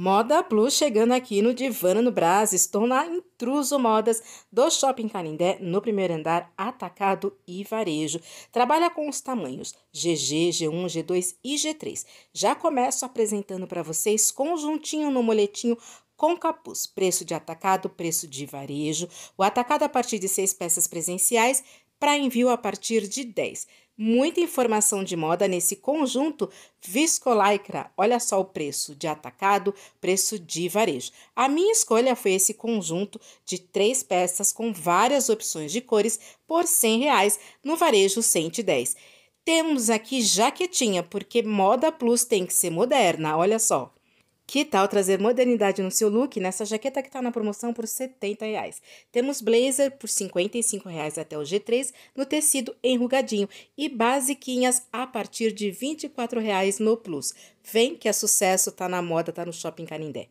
Moda Blue chegando aqui no Divana no Brás. Estou na Intruso Modas do Shopping Canindé, no primeiro andar, atacado e varejo. Trabalha com os tamanhos GG, G1, G2 e G3. Já começo apresentando para vocês conjuntinho no moletinho com capuz, preço de atacado, preço de varejo. O atacado a partir de seis peças presenciais, para envio a partir de 10 muita informação de moda nesse conjunto Viscolaicra. Olha só o preço de atacado, preço de varejo. A minha escolha foi esse conjunto de três peças com várias opções de cores por R$ reais no varejo 110. Temos aqui jaquetinha, porque moda plus tem que ser moderna, olha só. Que tal trazer modernidade no seu look nessa jaqueta que está na promoção por R$ reais. Temos blazer por R$ 55 reais até o G3 no tecido enrugadinho e basiquinhas a partir de R$ 24 reais no plus. Vem que é sucesso, tá na moda, tá no Shopping Canindé.